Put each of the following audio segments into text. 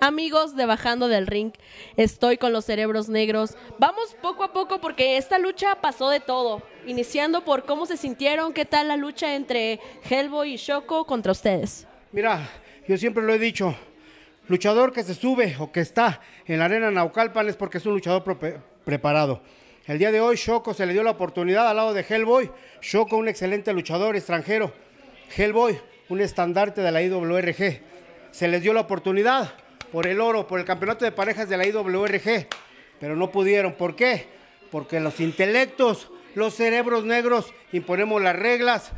Amigos de Bajando del Ring, estoy con los cerebros negros. Vamos poco a poco porque esta lucha pasó de todo. Iniciando por cómo se sintieron, qué tal la lucha entre Hellboy y Shoko contra ustedes. Mira, yo siempre lo he dicho, luchador que se sube o que está en la arena Naucalpan es porque es un luchador preparado. El día de hoy Shoko se le dio la oportunidad al lado de Hellboy. Shoko, un excelente luchador extranjero. Hellboy, un estandarte de la IWRG. Se les dio la oportunidad por el oro, por el campeonato de parejas de la IWRG, pero no pudieron. ¿Por qué? Porque los intelectos, los cerebros negros, imponemos las reglas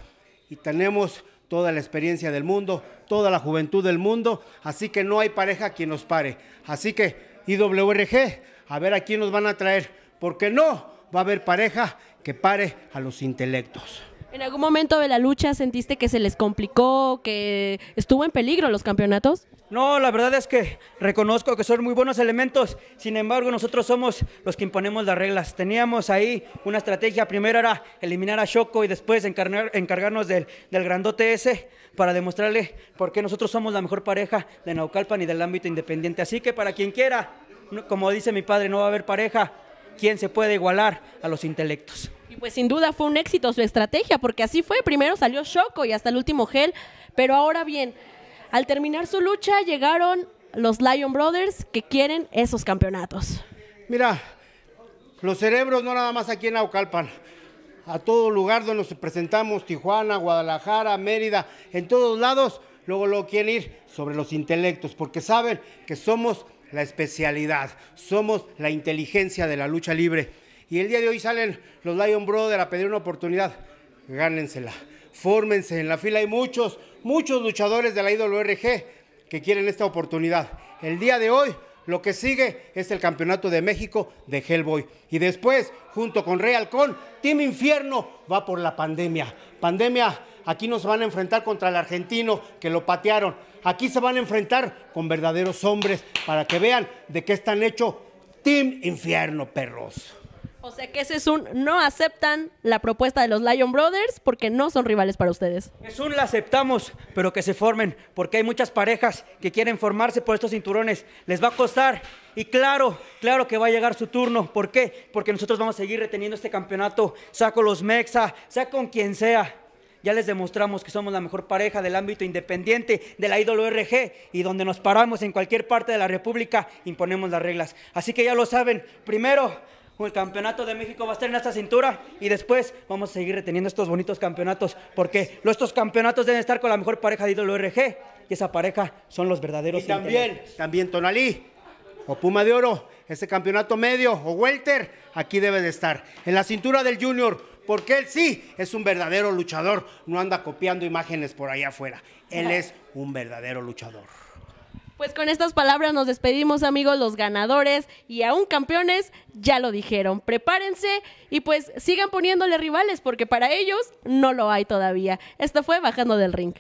y tenemos toda la experiencia del mundo, toda la juventud del mundo, así que no hay pareja quien nos pare. Así que IWRG, a ver a quién nos van a traer, porque no va a haber pareja que pare a los intelectos. ¿En algún momento de la lucha sentiste que se les complicó, que estuvo en peligro los campeonatos? No, la verdad es que reconozco que son muy buenos elementos, sin embargo nosotros somos los que imponemos las reglas. Teníamos ahí una estrategia, primero era eliminar a Shoko y después encargarnos del, del, grandote ese para demostrarle por qué nosotros somos la mejor pareja de Naucalpan y del ámbito independiente. Así que para quien quiera, como dice mi padre, no va a haber pareja, ¿quién se puede igualar a los intelectos? Y pues sin duda fue un éxito su estrategia, porque así fue. Primero salió Shoko y hasta el último Gel. Pero ahora bien, al terminar su lucha llegaron los Lion Brothers que quieren esos campeonatos. Mira, los cerebros no nada más aquí en Aucalpan. A todo lugar donde nos presentamos, Tijuana, Guadalajara, Mérida, en todos lados, luego lo quieren ir sobre los intelectos, porque saben que somos la especialidad, somos la inteligencia de la lucha libre. Y el día de hoy salen los Lion Brothers a pedir una oportunidad. Gánensela, fórmense en la fila. Hay muchos, muchos luchadores de la RG... que quieren esta oportunidad. El día de hoy lo que sigue es el Campeonato de México de Hellboy. Y después, junto con Real Con, Team Infierno va por la pandemia. Pandemia, aquí nos van a enfrentar contra el argentino que lo patearon. Aquí se van a enfrentar con verdaderos hombres para que vean de qué están hechos Team Infierno, perros. O sea que ese es un no aceptan la propuesta de los Lion Brothers porque no son rivales para ustedes. Es un la aceptamos, pero que se formen, porque hay muchas parejas que quieren formarse por estos cinturones. Les va a costar y claro, claro que va a llegar su turno. ¿Por qué? Porque nosotros vamos a seguir reteniendo este campeonato, sea con los Mexa, sea con quien sea. Ya les demostramos que somos la mejor pareja del ámbito independiente de la RG y donde nos paramos en cualquier parte de la República imponemos las reglas. Así que ya lo saben, primero el campeonato de México va a estar en esta cintura y después vamos a seguir reteniendo estos bonitos campeonatos porque estos campeonatos deben estar con la mejor pareja de ídolo RG y esa pareja son los verdaderos. Y también, también Tonalí o Puma de Oro, ese campeonato medio o Welter, aquí debe de estar. En la cintura del Junior, porque él sí es un verdadero luchador, no anda copiando imágenes por allá afuera. Él es un verdadero luchador. Pues con estas palabras nos despedimos amigos, los ganadores y aún campeones ya lo dijeron. Prepárense y pues sigan poniéndole rivales porque para ellos no lo hay todavía. Esto fue Bajando del Ring.